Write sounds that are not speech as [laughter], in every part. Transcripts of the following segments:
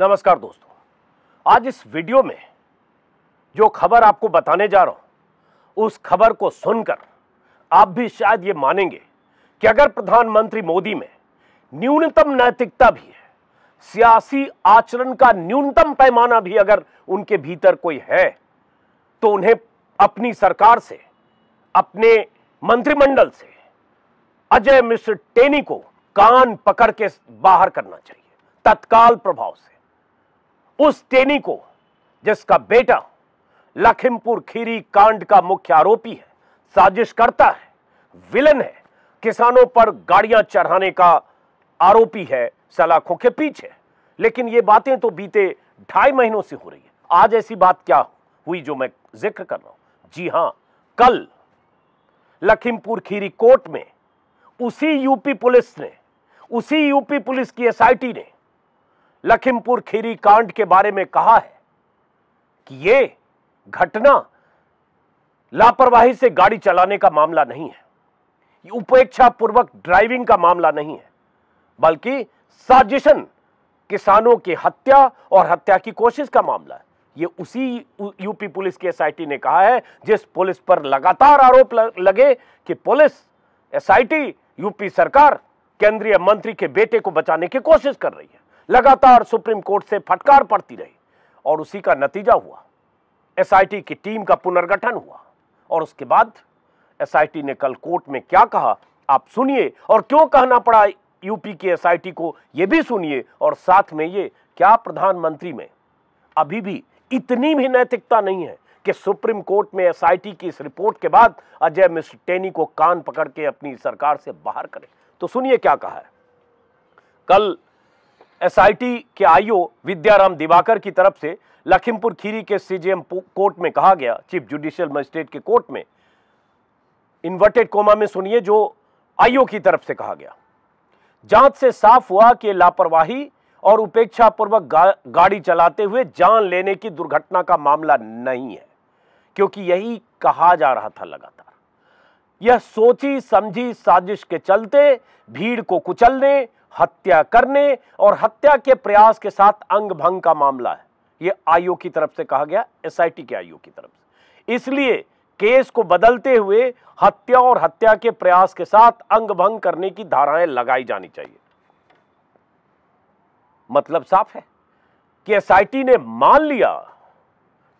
नमस्कार दोस्तों आज इस वीडियो में जो खबर आपको बताने जा रहा हूं उस खबर को सुनकर आप भी शायद ये मानेंगे कि अगर प्रधानमंत्री मोदी में न्यूनतम नैतिकता भी है सियासी आचरण का न्यूनतम पैमाना भी अगर उनके भीतर कोई है तो उन्हें अपनी सरकार से अपने मंत्रिमंडल से अजय मिश्र टेनी को कान पकड़ के बाहर करना चाहिए तत्काल प्रभाव से उस टेनी को जिसका बेटा लखीमपुर खीरी कांड का मुख्य आरोपी है साजिश करता है विलन है किसानों पर गाड़ियां चढ़ाने का आरोपी है सलाखों के पीछे लेकिन ये बातें तो बीते ढाई महीनों से हो रही है आज ऐसी बात क्या हुई जो मैं जिक्र कर रहा हूं जी हां कल लखीमपुर खीरी कोर्ट में उसी यूपी पुलिस ने उसी यूपी पुलिस की एसआईटी ने लखीमपुर खीरी कांड के बारे में कहा है कि ये घटना लापरवाही से गाड़ी चलाने का मामला नहीं है उपेक्षा पूर्वक ड्राइविंग का मामला नहीं है बल्कि साजिशन किसानों की हत्या और हत्या की कोशिश का मामला है ये उसी यूपी पुलिस की एसआईटी ने कहा है जिस पुलिस पर लगातार आरोप लगे कि पुलिस एसआईटी यूपी सरकार केंद्रीय मंत्री के बेटे को बचाने की कोशिश कर रही है लगातार सुप्रीम कोर्ट से फटकार पड़ती रही और उसी का नतीजा हुआ एसआईटी की टीम का पुनर्गठन हुआ और उसके बाद एसआईटी ने कल कोर्ट में क्या कहा आप सुनिए और क्यों कहना पड़ा यूपी की एसआईटी को यह भी सुनिए और साथ में ये क्या प्रधानमंत्री में अभी भी इतनी भी नैतिकता नहीं है कि सुप्रीम कोर्ट में एसआईटी की इस रिपोर्ट के बाद अजय मिश्र टेनी को कान पकड़ के अपनी सरकार से बाहर करें तो सुनिए क्या कहा है कल एसआईटी के आईओ विद्याराम दिवाकर की तरफ से लखीमपुर खीरी के सीजेएम कोर्ट में कहा गया चीफ जुडिशियल मजिस्ट्रेट के कोर्ट में इन्वर्टेड कोमा में सुनिए जो आईओ की तरफ से कहा गया जांच से साफ हुआ कि लापरवाही और उपेक्षा पूर्वक गा, गाड़ी चलाते हुए जान लेने की दुर्घटना का मामला नहीं है क्योंकि यही कहा जा रहा था लगातार यह सोची समझी साजिश के चलते भीड़ को कुचलने हत्या करने और हत्या के प्रयास के साथ अंग भंग का मामला है ये आयोग की तरफ से कहा गया एसआईटी के आयोग की तरफ से इसलिए केस को बदलते हुए हत्या और हत्या के प्रयास के साथ अंग भंग करने की धाराएं लगाई जानी चाहिए मतलब साफ है कि एसआईटी ने मान लिया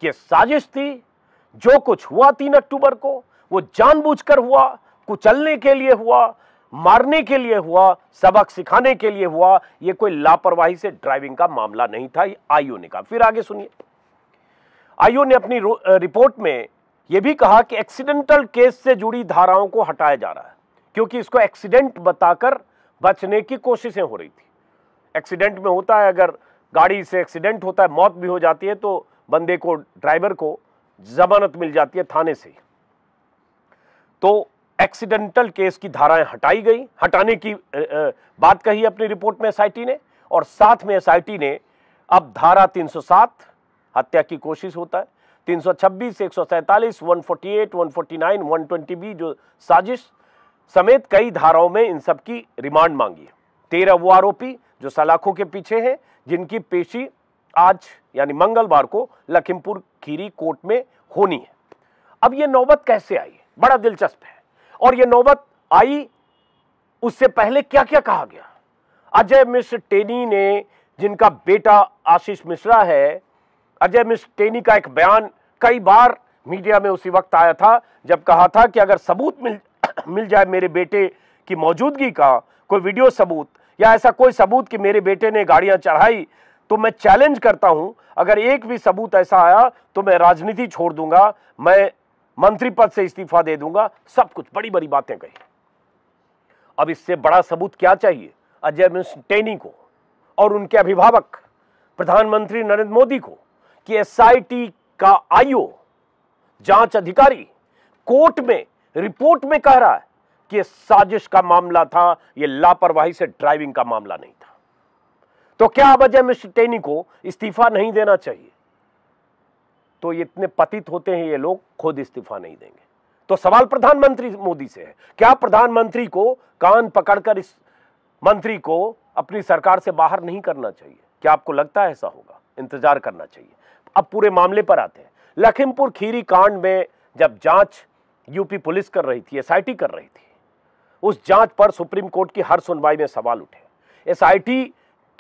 कि साजिश थी जो कुछ हुआ तीन अक्टूबर को वो जानबूझकर हुआ कुचलने के लिए हुआ मारने के लिए हुआ सबक सिखाने के लिए हुआ यह कोई लापरवाही से ड्राइविंग का मामला नहीं था आईओ ने कहा फिर आगे सुनिए आईओ ने अपनी रिपोर्ट में यह भी कहा कि एक्सीडेंटल केस से जुड़ी धाराओं को हटाया जा रहा है क्योंकि इसको एक्सीडेंट बताकर बचने की कोशिशें हो रही थी एक्सीडेंट में होता है अगर गाड़ी से एक्सीडेंट होता है मौत भी हो जाती है तो बंदे को ड्राइवर को जमानत मिल जाती है थाने से तो एक्सीडेंटल केस की धाराएं हटाई गई हटाने की बात कही अपनी रिपोर्ट में एसआईटी ने और साथ में एसआईटी ने अब धारा 307 हत्या की कोशिश होता है 326, 147, 148, 149, 120 बी जो साजिश समेत कई धाराओं में इन सब की रिमांड मांगी है तेरह वो आरोपी जो सलाखों के पीछे हैं जिनकी पेशी आज यानी मंगलवार को लखीमपुर खीरी कोर्ट में होनी है अब ये नौबत कैसे आई बड़ा दिलचस्प है और यह नौबत आई उससे पहले क्या क्या कहा गया अजय मिश्र टेनी ने जिनका बेटा आशीष मिश्रा है अजय मिश्र टेनी का एक बयान कई बार मीडिया में उसी वक्त आया था जब कहा था कि अगर सबूत मिल [clears throat] मिल जाए मेरे बेटे की मौजूदगी का कोई वीडियो सबूत या ऐसा कोई सबूत कि मेरे बेटे ने गाड़ियां चढ़ाई तो मैं चैलेंज करता हूं अगर एक भी सबूत ऐसा आया तो मैं राजनीति छोड़ दूंगा मैं मंत्री पद से इस्तीफा दे दूंगा सब कुछ बड़ी बड़ी बातें कही अब इससे बड़ा सबूत क्या चाहिए अजय मिश्र टेनी को और उनके अभिभावक प्रधानमंत्री नरेंद्र मोदी को कि एसआईटी का आईओ जांच अधिकारी कोर्ट में रिपोर्ट में कह रहा है कि साजिश का मामला था यह लापरवाही से ड्राइविंग का मामला नहीं था तो क्या अब अजय मिश्र टेनी को इस्तीफा नहीं देना चाहिए तो इतने पतित होते हैं ये लोग खुद इस्तीफा नहीं देंगे तो सवाल प्रधानमंत्री मोदी से है क्या प्रधानमंत्री को कान पकड़कर इस मंत्री को अपनी सरकार से बाहर नहीं करना चाहिए क्या आपको लगता है ऐसा होगा इंतजार करना चाहिए अब पूरे मामले पर आते हैं लखीमपुर खीरी कांड में जब जांच यूपी पुलिस कर रही थी एसआईटी कर रही थी उस जांच पर सुप्रीम कोर्ट की हर सुनवाई में सवाल उठे एसआईटी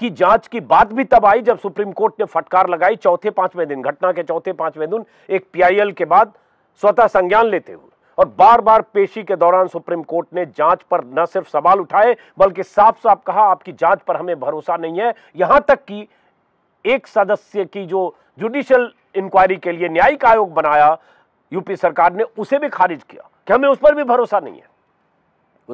की जांच की बात भी तब आई जब सुप्रीम कोर्ट ने फटकार लगाई चौथे पांचवें दिन घटना के चौथे पांचवें दिन एक पीआईएल के बाद स्वतः संज्ञान लेते हुए और बार बार पेशी के दौरान सुप्रीम कोर्ट ने जांच पर न सिर्फ सवाल उठाए बल्कि साफ साफ कहा आपकी जांच पर हमें भरोसा नहीं है यहां तक कि एक सदस्य की जो जुडिशियल इंक्वायरी के लिए न्यायिक आयोग बनाया यूपी सरकार ने उसे भी खारिज किया कि हमें उस पर भी भरोसा नहीं है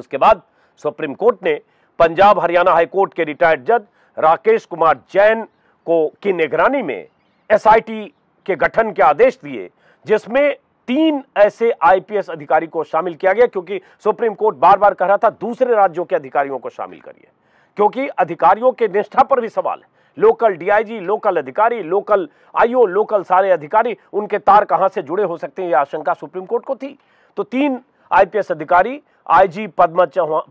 उसके बाद सुप्रीम कोर्ट ने पंजाब हरियाणा हाईकोर्ट के रिटायर्ड जज राकेश कुमार जैन को की निगरानी में एसआईटी के गठन के आदेश दिए जिसमें तीन ऐसे आईपीएस अधिकारी को शामिल किया गया क्योंकि सुप्रीम कोर्ट बार बार कह रहा था दूसरे राज्यों के अधिकारियों को शामिल करिए क्योंकि अधिकारियों के निष्ठा पर भी सवाल है लोकल डीआईजी लोकल अधिकारी लोकल आईओ लोकल सारे अधिकारी उनके तार कहां से जुड़े हो सकते हैं यह आशंका सुप्रीम कोर्ट को थी तो तीन आईपीएस अधिकारी आईजी पद्मा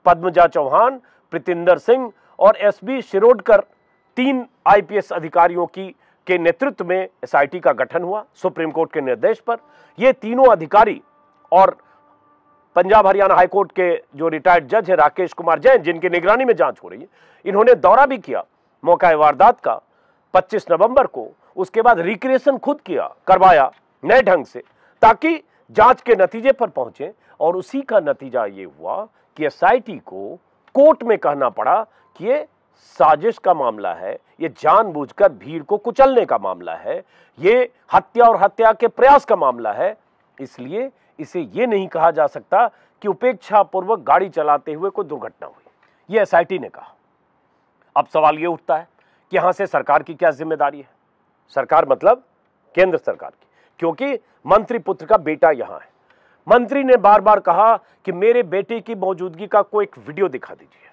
पद्मजा चौहान प्रतिंदर सिंह और एसबी शिरोडकर तीन आईपीएस अधिकारियों की के नेतृत्व में एसआईटी का गठन हुआ सुप्रीम कोर्ट के निर्देश पर ये तीनों अधिकारी और पंजाब हरियाणा हाईकोर्ट के जो रिटायर्ड जज है राकेश कुमार जैन जिनकी निगरानी में जांच हो रही है इन्होंने दौरा भी किया मौका वारदात का 25 नवंबर को उसके बाद रिक्रिएशन खुद किया करवाया नए ढंग से ताकि जांच के नतीजे पर पहुंचे और उसी का नतीजा ये हुआ कि एसआईटी को कोर्ट में कहना पड़ा ये साजिश का मामला है ये जानबूझकर भीड़ को कुचलने का मामला है ये हत्या और हत्या के प्रयास का मामला है इसलिए इसे ये नहीं कहा जा सकता कि उपेक्षापूर्वक गाड़ी चलाते हुए कोई दुर्घटना हुई ये एस ने कहा अब सवाल ये उठता है कि यहां से सरकार की क्या जिम्मेदारी है सरकार मतलब केंद्र सरकार की क्योंकि मंत्री पुत्र का बेटा यहां है मंत्री ने बार बार कहा कि मेरे बेटे की मौजूदगी का कोई एक वीडियो दिखा दीजिए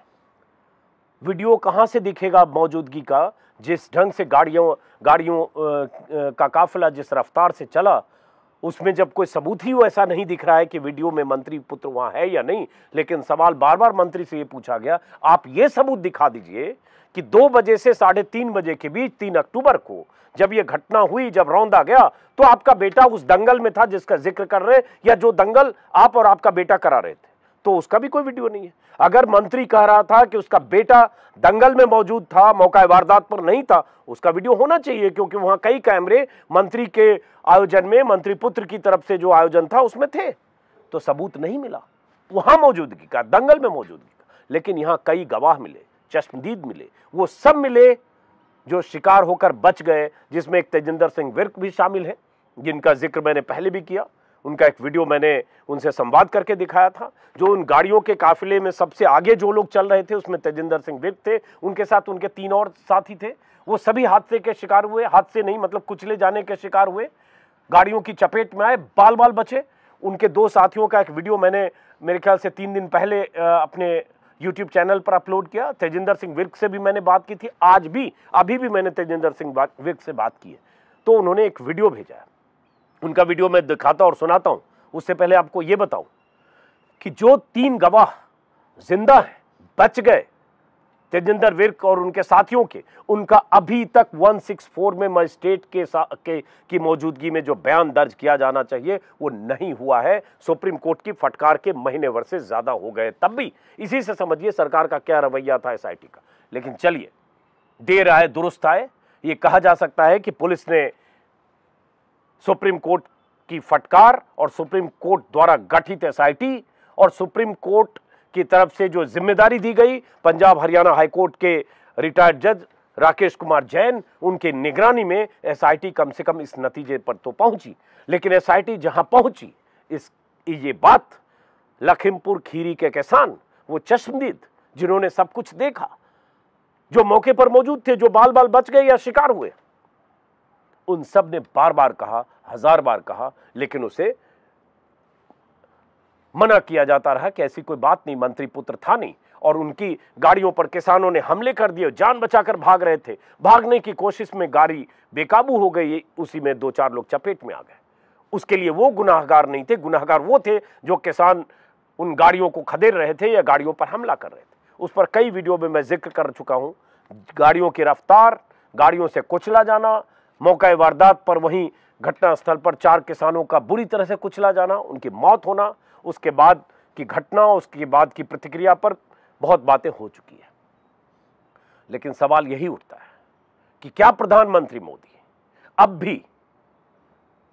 वीडियो कहाँ से दिखेगा मौजूदगी का जिस ढंग से गाड़ियों गाड़ियों का काफिला जिस रफ्तार से चला उसमें जब कोई सबूत ही वो ऐसा नहीं दिख रहा है कि वीडियो में मंत्री पुत्र वहाँ है या नहीं लेकिन सवाल बार बार मंत्री से ये पूछा गया आप ये सबूत दिखा दीजिए कि दो बजे से साढ़े तीन बजे के बीच तीन अक्टूबर को जब ये घटना हुई जब रौंदा गया तो आपका बेटा उस दंगल में था जिसका जिक्र कर रहे या जो दंगल आप और आपका बेटा करा रहे थे तो उसका भी कोई वीडियो नहीं है अगर मंत्री कह रहा था कि उसका बेटा दंगल में मौजूद था मौका वारदात पर नहीं था उसका वीडियो होना चाहिए क्योंकि वहां कई कैमरे मंत्री के आयोजन में मंत्री पुत्र की तरफ से जो आयोजन था उसमें थे तो सबूत नहीं मिला वहां मौजूदगी का दंगल में मौजूदगी का लेकिन यहां कई गवाह मिले चश्मदीद मिले वो सब मिले जो शिकार होकर बच गए जिसमें एक तेजिंदर सिंह विर्क भी शामिल है जिनका जिक्र मैंने पहले भी किया उनका एक वीडियो मैंने उनसे संवाद करके दिखाया था जो उन गाड़ियों के काफिले में सबसे आगे जो लोग चल रहे थे उसमें तेजिंदर सिंह विर्क थे उनके साथ उनके तीन और साथी थे वो सभी हादसे के शिकार हुए हादसे नहीं मतलब कुचले जाने के शिकार हुए गाड़ियों की चपेट में आए बाल बाल बचे उनके दो साथियों का एक वीडियो मैंने मेरे ख्याल से तीन दिन पहले अपने यूट्यूब चैनल पर अपलोड किया तेजिंदर सिंह विर्क से भी मैंने बात की थी आज भी अभी भी मैंने तेजिंदर सिंह विर्क से बात की है तो उन्होंने एक वीडियो भेजा है उनका वीडियो मैं दिखाता और सुनाता हूं उससे पहले आपको यह बताऊं कि जो तीन गवाह जिंदा हैं बच गए तेजेंद्र विर्क और उनके साथियों के उनका अभी तक 164 में मजिस्ट्रेट के, के की मौजूदगी में जो बयान दर्ज किया जाना चाहिए वो नहीं हुआ है सुप्रीम कोर्ट की फटकार के महीने भर से ज़्यादा हो गए तब भी इसी से समझिए सरकार का क्या रवैया था एस का लेकिन चलिए देर आए दुरुस्त आए ये कहा जा सकता है कि पुलिस ने सुप्रीम कोर्ट की फटकार और सुप्रीम कोर्ट द्वारा गठित एस और सुप्रीम कोर्ट की तरफ से जो जिम्मेदारी दी गई पंजाब हरियाणा हाईकोर्ट के रिटायर्ड जज राकेश कुमार जैन उनके निगरानी में एसआईटी कम से कम इस नतीजे पर तो पहुंची लेकिन एसआईटी जहां पहुंची इस ये बात लखीमपुर खीरी के किसान वो चश्मदीद जिन्होंने सब कुछ देखा जो मौके पर मौजूद थे जो बाल बाल बच गए या शिकार हुए उन सब ने बार बार कहा हजार बार कहा लेकिन उसे मना किया जाता रहा कि ऐसी कोई बात नहीं मंत्री पुत्र था नहीं और उनकी गाड़ियों पर किसानों ने हमले कर दिए जान बचाकर भाग रहे थे भागने की कोशिश में गाड़ी बेकाबू हो गई उसी में दो चार लोग चपेट में आ गए उसके लिए वो गुनाहगार नहीं थे गुनाहगार वो थे जो किसान उन गाड़ियों को खदेड़ रहे थे या गाड़ियों पर हमला कर रहे थे उस पर कई वीडियो में मैं जिक्र कर चुका हूँ गाड़ियों की रफ्तार गाड़ियों से कुचला जाना मौका वारदात पर वहीं घटनास्थल पर चार किसानों का बुरी तरह से कुचला जाना उनकी मौत होना उसके बाद की घटना उसके बाद की प्रतिक्रिया पर बहुत बातें हो चुकी है लेकिन सवाल यही उठता है कि क्या प्रधानमंत्री मोदी अब भी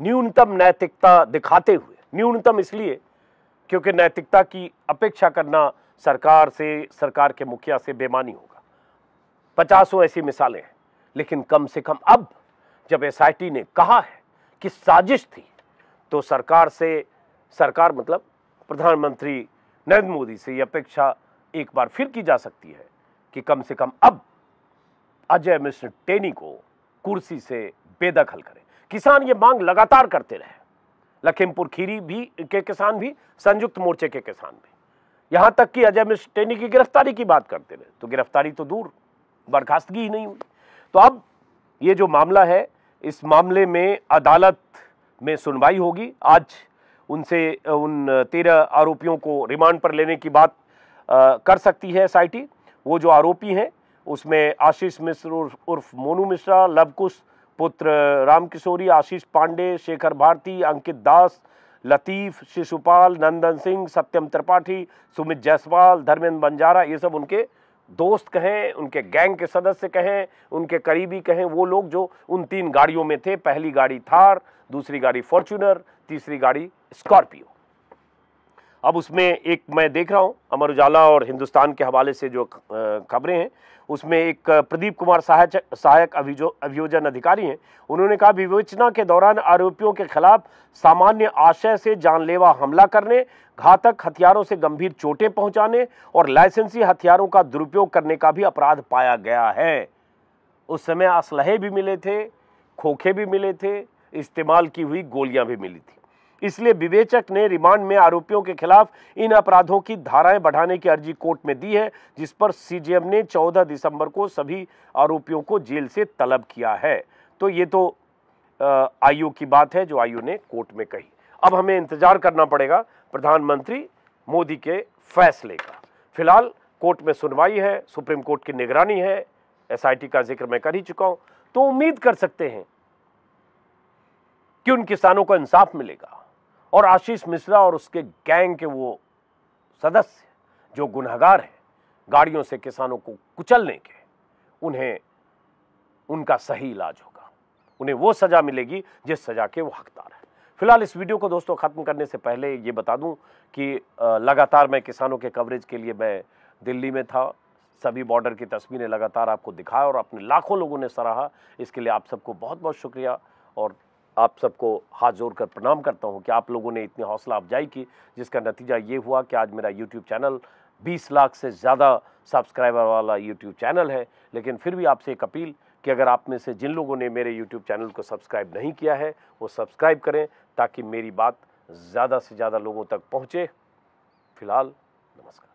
न्यूनतम नैतिकता दिखाते हुए न्यूनतम इसलिए क्योंकि नैतिकता की अपेक्षा करना सरकार से सरकार के मुखिया से बेमानी होगा पचासों ऐसी मिसालें हैं लेकिन कम से कम अब जब एसआईटी ने कहा है कि साजिश थी तो सरकार से सरकार मतलब प्रधानमंत्री नरेंद्र मोदी से ये अपेक्षा एक बार फिर की जा सकती है कि कम से कम अब अजय मिश्र टेनी को कुर्सी से बेदखल करें किसान ये मांग लगातार करते रहे लखीमपुर खीरी भी के किसान भी संयुक्त मोर्चे के किसान भी यहाँ तक कि अजय मिश्र टेनी की गिरफ्तारी की बात करते रहे तो गिरफ्तारी तो दूर बर्खास्तगी ही नहीं हुई तो अब ये जो मामला है इस मामले में अदालत में सुनवाई होगी आज उनसे उन तेरह आरोपियों को रिमांड पर लेने की बात आ, कर सकती है एसआईटी वो जो आरोपी हैं उसमें आशीष मिश्र उर्फ मोनू मिश्रा लवकुश पुत्र रामकिशोरी आशीष पांडे शेखर भारती अंकित दास लतीफ़ शिशुपाल नंदन सिंह सत्यम त्रिपाठी सुमित जायसवाल धर्मेंद्र बंजारा ये सब उनके दोस्त कहें उनके गैंग के सदस्य कहें उनके करीबी कहें वो लोग जो उन तीन गाड़ियों में थे पहली गाड़ी थार दूसरी गाड़ी फॉर्च्यूनर तीसरी गाड़ी स्कॉर्पियो अब उसमें एक मैं देख रहा हूँ अमर उजाला और हिंदुस्तान के हवाले से जो खबरें हैं उसमें एक प्रदीप कुमार सहायक सहायक अभिजो अभियोजन अधिकारी हैं उन्होंने कहा विवेचना के दौरान आरोपियों के खिलाफ सामान्य आशय से जानलेवा हमला करने घातक हथियारों से गंभीर चोटें पहुंचाने और लाइसेंसी हथियारों का दुरुपयोग करने का भी अपराध पाया गया है उस समय असलहे भी मिले थे खोखे भी मिले थे इस्तेमाल की हुई गोलियां भी मिली थी इसलिए विवेचक ने रिमांड में आरोपियों के खिलाफ इन अपराधों की धाराएं बढ़ाने की अर्जी कोर्ट में दी है जिस पर सीजेएम ने 14 दिसंबर को सभी आरोपियों को जेल से तलब किया है तो ये तो आयु की बात है जो आयु ने कोर्ट में कही अब हमें इंतजार करना पड़ेगा प्रधानमंत्री मोदी के फैसले का फिलहाल कोर्ट में सुनवाई है सुप्रीम कोर्ट की निगरानी है एसआईटी का जिक्र मैं कर ही चुका हूं तो उम्मीद कर सकते हैं कि उन किसानों को इंसाफ मिलेगा और आशीष मिश्रा और उसके गैंग के वो सदस्य जो गुनहगार हैं गाड़ियों से किसानों को कुचलने के उन्हें उनका सही इलाज होगा उन्हें वो सज़ा मिलेगी जिस सज़ा के वो हकदार है फिलहाल इस वीडियो को दोस्तों ख़त्म करने से पहले ये बता दूं कि लगातार मैं किसानों के कवरेज के लिए मैं दिल्ली में था सभी बॉर्डर की तस्वीरें लगातार आपको दिखाया और अपने लाखों लोगों ने सराहा इसके लिए आप सबको बहुत बहुत शुक्रिया और आप सबको हाथ जोड़ कर प्रणाम करता हूँ कि आप लोगों ने इतनी हौसला अफजाई की जिसका नतीजा ये हुआ कि आज मेरा यूट्यूब चैनल 20 लाख से ज़्यादा सब्सक्राइबर वाला यूट्यूब चैनल है लेकिन फिर भी आपसे एक अपील कि अगर आप में से जिन लोगों ने मेरे यूट्यूब चैनल को सब्सक्राइब नहीं किया है वो सब्सक्राइब करें ताकि मेरी बात ज़्यादा से ज़्यादा लोगों तक पहुँचे फिलहाल नमस्कार